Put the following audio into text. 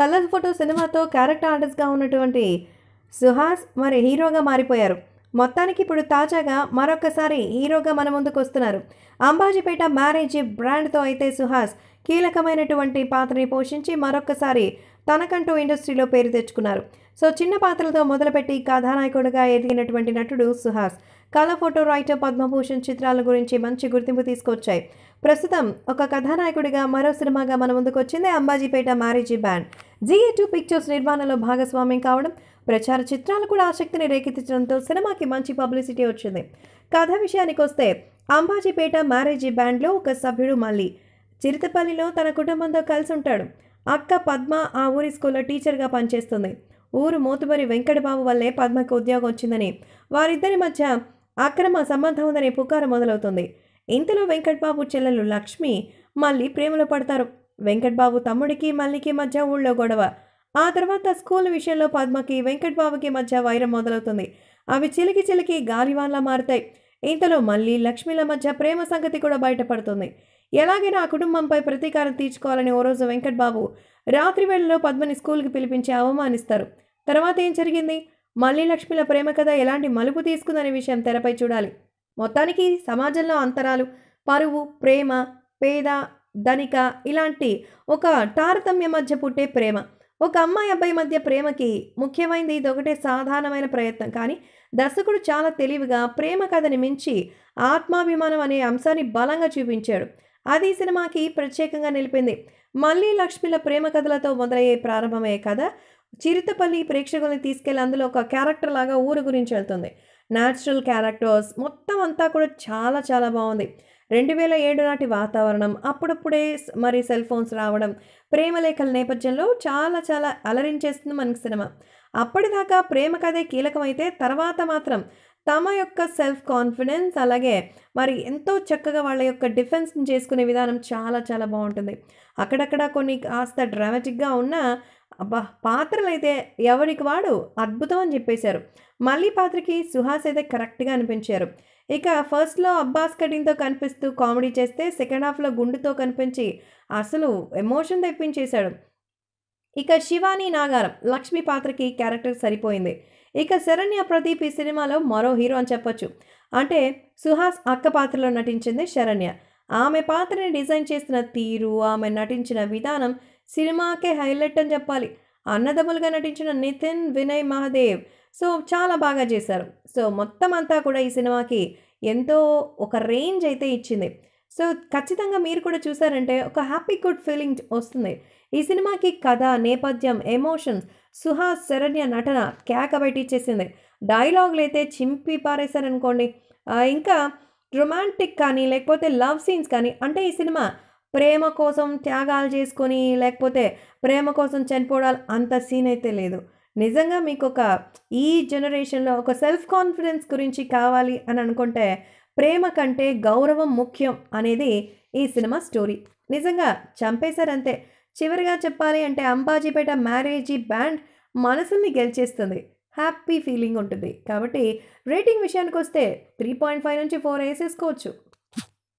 colour photo సినిమాతో character ఆర్టిస్ట్గా ఉన్నటువంటి సుహాస్ మరి హీరోగా మారిపోయారు మొత్తానికి ఇప్పుడు తాజాగా మరొకసారి హీరోగా మన ముందుకు వస్తున్నారు అంబాజీపేట మ్యారేజ్ బ్రాండ్తో అయితే సుహాస్ కీలకమైనటువంటి పాత్రని పోషించి మరొకసారి తనకంటూ ఇండస్ట్రీలో పేరు తెచ్చుకున్నారు సో చిన్న పాత్రలతో మొదలుపెట్టి కథానాయకుడిగా ఎదిగినటువంటి నటుడు సుహాస్ కళ ఫోటో రైటర్ పద్మభూషణ్ చిత్రాల గురించి మంచి గుర్తింపు తీసుకొచ్చాయి ప్రస్తుతం ఒక కథానాయకుడిగా మరో సినిమాగా మన ముందుకు వచ్చింది Ambajipeta marriage band GA two pictures నిర్మాణంలో భాగస్వామ్యం కావడం ప్రచార చిత్రాలు కూడా ఆసక్తిని రేకెత్తించడంతో సినిమాకి మంచి పబ్లిసిటీ వచ్చింది కథ విషయానికి వస్తే అంబాజీపేట మ్యారేజీ బ్యాండ్లో ఒక సభ్యుడు మళ్ళీ చిరుతపల్లిలో తన కుటుంబంతో కలిసి ఉంటాడు అక్క పద్మ ఆ ఊరి స్కూల్లో టీచర్గా పనిచేస్తుంది ఊరు మోతుబరి వెంకటబాబు వల్లే పద్మకు ఉద్యోగం వచ్చిందని వారిద్దరి మధ్య అక్రమ సంబంధం ఉందనే పుకారు మొదలవుతుంది ఇంతలో వెంకటబాబు చెల్లెలు లక్ష్మి మళ్ళీ ప్రేమలో పడతారు వెంకట్బాబు తమ్ముడికి మల్లికి మధ్య ఊళ్ళో గొడవ ఆ తర్వాత స్కూల్ విషయంలో పద్మకి వెంకట్బాబుకి మధ్య వైరం మొదలవుతుంది అవి చిలికి చిలికి గాలివాన్లా మారుతాయి ఇంతలో మళ్ళీ లక్ష్మిల మధ్య ప్రేమ సంగతి కూడా బయటపడుతుంది ఎలాగైనా ఆ కుటుంబంపై ప్రతీకారం తీర్చుకోవాలని ఓ రోజు వెంకట్బాబు రాత్రి వేళలో పద్మని స్కూల్కి పిలిపించి అవమానిస్తారు తర్వాత ఏం జరిగింది మళ్ళీ లక్ష్మిల ప్రేమ కథ ఎలాంటి మలుపు తీసుకుందనే విషయం తెరపై చూడాలి మొత్తానికి సమాజంలో అంతరాలు పరువు ప్రేమ పేద ధనిక ఇలాంటి ఒక తారతమ్య మధ్య పుట్టే ప్రేమ ఒక అమ్మాయి అబ్బాయి మధ్య ప్రేమకి ముఖ్యమైనది ఇది ఒకటే సాధారణమైన ప్రయత్నం కానీ దర్శకుడు చాలా తెలివిగా ప్రేమ కథని మించి ఆత్మాభిమానం అనే అంశాన్ని బలంగా చూపించాడు అది సినిమాకి ప్రత్యేకంగా నిలిపింది మళ్ళీ లక్ష్మిల ప్రేమ కథలతో మొదలయ్యే ప్రారంభమయ్యే కథ చిరుతపల్లి ప్రేక్షకుల్ని తీసుకెళ్లి అందులో ఒక క్యారెక్టర్ లాగా ఊరు గురించి వెళ్తుంది న్యాచురల్ క్యారెక్టర్స్ మొత్తం అంతా కూడా చాలా చాలా బాగుంది రెండు వేల ఏడు నాటి వాతావరణం అప్పుడప్పుడే మరి సెల్ ఫోన్స్ రావడం ప్రేమలేఖల నేపథ్యంలో చాలా చాలా అలరించేస్తుంది మనకి సినిమా అప్పటిదాకా ప్రేమ కథే కీలకమైతే తర్వాత మాత్రం తమ యొక్క సెల్ఫ్ కాన్ఫిడెన్స్ అలాగే మరి ఎంతో చక్కగా వాళ్ళ యొక్క డిఫెన్స్ని చేసుకునే విధానం చాలా చాలా బాగుంటుంది అక్కడక్కడ కొన్ని కాస్త డ్రామాటిక్గా ఉన్న అబ్బా పాత్రలు అయితే ఎవరికి వాడు అద్భుతం అని చెప్పేశారు మళ్ళీ పాత్రకి సుహాస్ అయితే కరెక్ట్గా అనిపించారు ఇక ఫస్ట్లో అబ్బాస్ కటింగ్తో కనిపిస్తూ కామెడీ చేస్తే సెకండ్ హాఫ్లో గుండుతో కనిపించి అసలు ఎమోషన్ తెప్పించేశాడు ఇక శివాని నాగారం లక్ష్మి పాత్రకి క్యారెక్టర్ సరిపోయింది ఇక శరణ్య ప్రదీప్ ఈ సినిమాలో మరో హీరో అని చెప్పొచ్చు అంటే సుహాస్ అక్క పాత్రలో నటించింది శరణ్య ఆమె పాత్రని డిజైన్ చేసిన తీరు ఆమె నటించిన విధానం సినిమాకే హైలైట్ అని చెప్పాలి అన్నదమ్ములుగా నటించిన నితిన్ వినయ్ మహాదేవ్ సో చాలా బాగా చేశారు సో మొత్తం అంతా కూడా ఈ సినిమాకి ఎంతో ఒక రేంజ్ అయితే ఇచ్చింది సో ఖచ్చితంగా మీరు కూడా చూసారంటే ఒక హ్యాపీ గుడ్ ఫీలింగ్ వస్తుంది ఈ సినిమాకి కథ నేపథ్యం ఎమోషన్స్ సుహాస్ శరణ్య నటన కేక బయటిచ్చేసింది డైలాగులు అయితే చింపి పారేశారనుకోండి ఇంకా రొమాంటిక్ కానీ లేకపోతే లవ్ సీన్స్ కానీ అంటే ఈ సినిమా ప్రేమ కోసం త్యాగాలు చేసుకొని లేకపోతే ప్రేమ కోసం చనిపోవడాలు అంత సీన్ అయితే లేదు నిజంగా మీకు ఒక ఈ జనరేషన్లో ఒక సెల్ఫ్ కాన్ఫిడెన్స్ గురించి కావాలి అని అనుకుంటే ప్రేమ కంటే గౌరవం ముఖ్యం అనేది ఈ సినిమా స్టోరీ నిజంగా చంపేశారంతే చివరిగా చెప్పాలి అంటే అంబాజీపేట మ్యారేజీ బ్యాండ్ మనసుల్ని గెలిచేస్తుంది హ్యాపీ ఫీలింగ్ ఉంటుంది కాబట్టి రేటింగ్ విషయానికి వస్తే త్రీ పాయింట్ ఫైవ్ నుంచి ఫోర్ వేసేసుకోవచ్చు